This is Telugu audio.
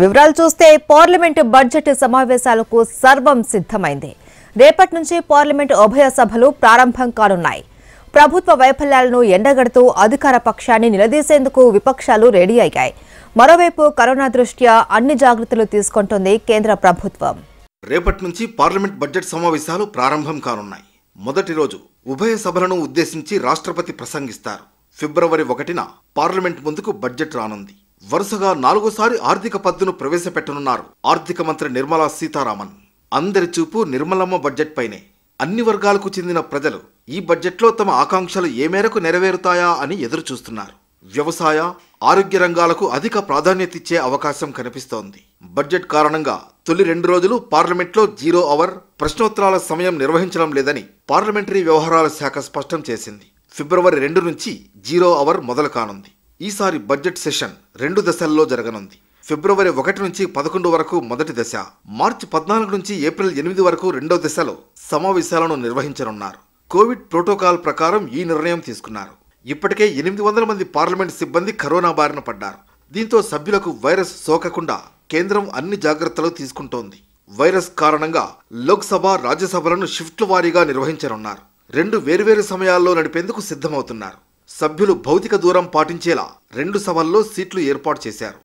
వివరాలు చూస్తే పార్లమెంటు బడ్జెట్ సమావేశాలకు సర్వం సిద్ధమైంది రేపటి నుంచి పార్లమెంటు ఉభయ సభలు ప్రారంభం కానున్నాయి ప్రభుత్వ వైఫల్యాలను ఎండగడుతూ అధికార పక్షాన్ని నిలదీసేందుకు విపక్షాలు రెడీ అయ్యాయి మరోవైపు కరోనా దృష్ట్యా అన్ని జాగ్రత్తలు తీసుకుంటుంది కేంద్ర ప్రభుత్వం రేపటి నుంచి పార్లమెంట్ బడ్జెట్ సమావేశాలు ప్రారంభం కానున్నాయి మొదటి రోజు ఉభయ సభలను ఉద్దేశించి రాష్ట్రపతి ప్రసంగిస్తారు ఫిబ్రవరి ఒకటిన పార్లమెంట్ ముందుకు బడ్జెట్ రానుంది వరుసగా నాలుగోసారి ఆర్థిక పద్దును ప్రవేశపెట్టనున్నారు ఆర్థిక మంత్రి నిర్మలా సీతారామన్ అందరి చూపు నిర్మలమ్మ బడ్జెట్ పైనే అన్ని వర్గాలకు చెందిన ప్రజలు ఈ బడ్జెట్లో తమ ఆకాంక్షలు ఏ మేరకు నెరవేరుతాయా అని ఎదురుచూస్తున్నారు వ్యవసాయ ఆరోగ్య రంగాలకు అధిక ప్రాధాన్యత ఇచ్చే అవకాశం కనిపిస్తోంది బడ్జెట్ కారణంగా తొలి రెండు రోజులు పార్లమెంట్లో జీరో అవర్ ప్రశ్నోత్తరాల సమయం నిర్వహించడం లేదని పార్లమెంటరీ వ్యవహారాల శాఖ స్పష్టం చేసింది ఫిబ్రవరి రెండు నుంచి జీరో అవర్ మొదలు కానుంది ఈసారి బడ్జెట్ సెషన్ రెండు దశల్లో జరగనుంది ఫిబ్రవరి ఒకటి నుంచి పదకొండు వరకు మొదటి దశ మార్చి పద్నాలుగు నుంచి ఏప్రిల్ ఎనిమిది వరకు రెండో దశలో సమావేశాలను నిర్వహించనున్నారు కోవిడ్ ప్రోటోకాల్ ప్రకారం ఈ నిర్ణయం తీసుకున్నారు ఇప్పటికే ఎనిమిది వందల మంది పార్లమెంట్ సిబ్బంది కరోనా బారిన పడ్డారు దీంతో సభ్యులకు వైరస్ సోకకుండా కేంద్రం అన్ని జాగ్రత్తలు తీసుకుంటోంది వైరస్ కారణంగా లోక్సభ రాజ్యసభలను షిఫ్ట్ల వారీగా నిర్వహించనున్నారు రెండు వేర్వేరు సమయాల్లో నడిపేందుకు సిద్ధమవుతున్నారు సభ్యులు భౌతిక దూరం పాటించేలా రెండు సభల్లో సీట్లు ఏర్పాటు చేశారు